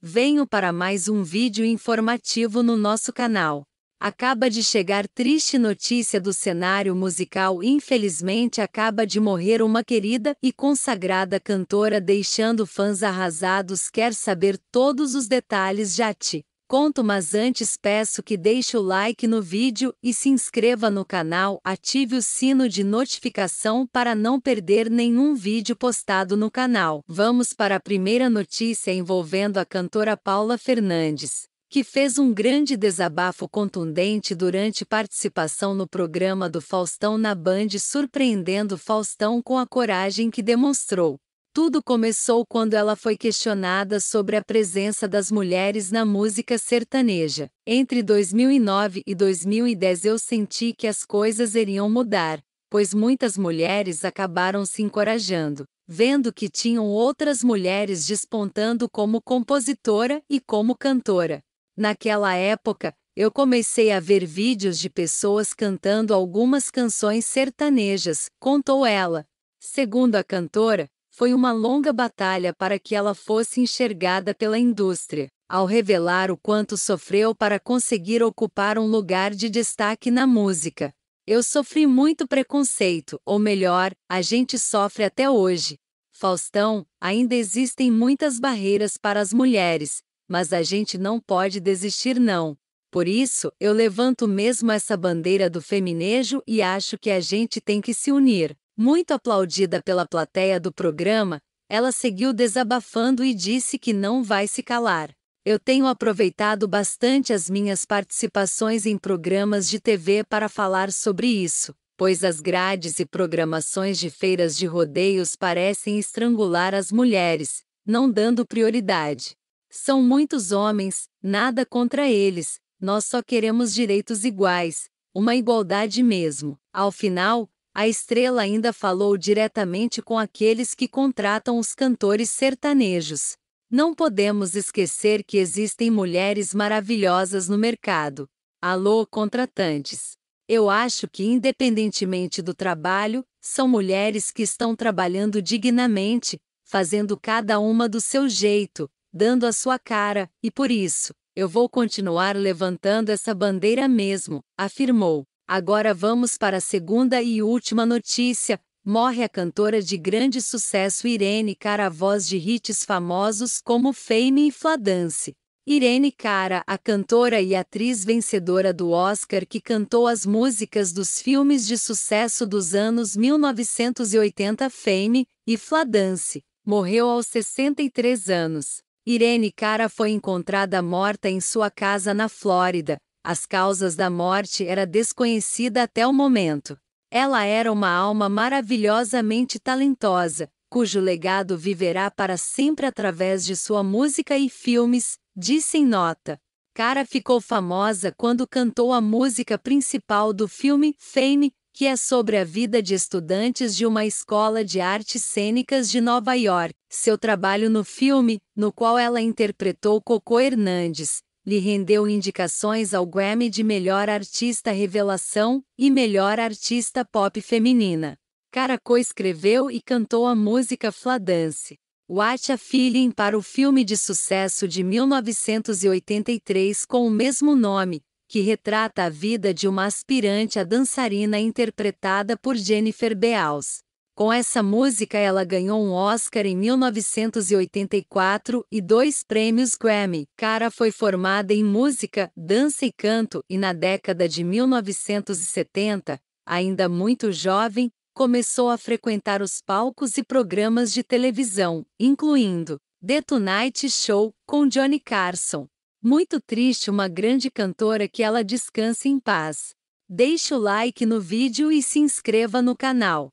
Venho para mais um vídeo informativo no nosso canal. Acaba de chegar triste notícia do cenário musical. Infelizmente, acaba de morrer uma querida e consagrada cantora, deixando fãs arrasados. Quer saber todos os detalhes? Já te Conto mas antes peço que deixe o like no vídeo e se inscreva no canal, ative o sino de notificação para não perder nenhum vídeo postado no canal. Vamos para a primeira notícia envolvendo a cantora Paula Fernandes que fez um grande desabafo contundente durante participação no programa do Faustão na Band, surpreendendo Faustão com a coragem que demonstrou. Tudo começou quando ela foi questionada sobre a presença das mulheres na música sertaneja. Entre 2009 e 2010 eu senti que as coisas iriam mudar, pois muitas mulheres acabaram se encorajando, vendo que tinham outras mulheres despontando como compositora e como cantora. Naquela época, eu comecei a ver vídeos de pessoas cantando algumas canções sertanejas, contou ela. Segundo a cantora, foi uma longa batalha para que ela fosse enxergada pela indústria, ao revelar o quanto sofreu para conseguir ocupar um lugar de destaque na música. Eu sofri muito preconceito, ou melhor, a gente sofre até hoje. Faustão, ainda existem muitas barreiras para as mulheres, mas a gente não pode desistir não. Por isso, eu levanto mesmo essa bandeira do feminejo e acho que a gente tem que se unir. Muito aplaudida pela plateia do programa, ela seguiu desabafando e disse que não vai se calar. Eu tenho aproveitado bastante as minhas participações em programas de TV para falar sobre isso, pois as grades e programações de feiras de rodeios parecem estrangular as mulheres, não dando prioridade. São muitos homens, nada contra eles, nós só queremos direitos iguais, uma igualdade mesmo. Ao final, a estrela ainda falou diretamente com aqueles que contratam os cantores sertanejos. Não podemos esquecer que existem mulheres maravilhosas no mercado. Alô, contratantes! Eu acho que, independentemente do trabalho, são mulheres que estão trabalhando dignamente, fazendo cada uma do seu jeito, dando a sua cara, e por isso, eu vou continuar levantando essa bandeira mesmo, afirmou. Agora vamos para a segunda e última notícia. Morre a cantora de grande sucesso Irene Cara, voz de hits famosos como Fame e Fladance. Irene Cara, a cantora e atriz vencedora do Oscar que cantou as músicas dos filmes de sucesso dos anos 1980 Fame e Fladance, morreu aos 63 anos. Irene Cara foi encontrada morta em sua casa na Flórida, as causas da morte era desconhecida até o momento. Ela era uma alma maravilhosamente talentosa, cujo legado viverá para sempre através de sua música e filmes, disse em nota. Cara ficou famosa quando cantou a música principal do filme Fame, que é sobre a vida de estudantes de uma escola de artes cênicas de Nova York. Seu trabalho no filme, no qual ela interpretou Cocô Hernandes, lhe rendeu indicações ao Grammy de Melhor Artista Revelação e Melhor Artista Pop Feminina. Caraco escreveu e cantou a música Fladance. Watch a Feeling para o filme de sucesso de 1983 com o mesmo nome, que retrata a vida de uma aspirante a dançarina interpretada por Jennifer Beals. Com essa música, ela ganhou um Oscar em 1984 e dois prêmios Grammy. Cara foi formada em música, dança e canto, e na década de 1970, ainda muito jovem, começou a frequentar os palcos e programas de televisão, incluindo The Tonight Show com Johnny Carson. Muito triste uma grande cantora que ela descanse em paz. Deixe o like no vídeo e se inscreva no canal.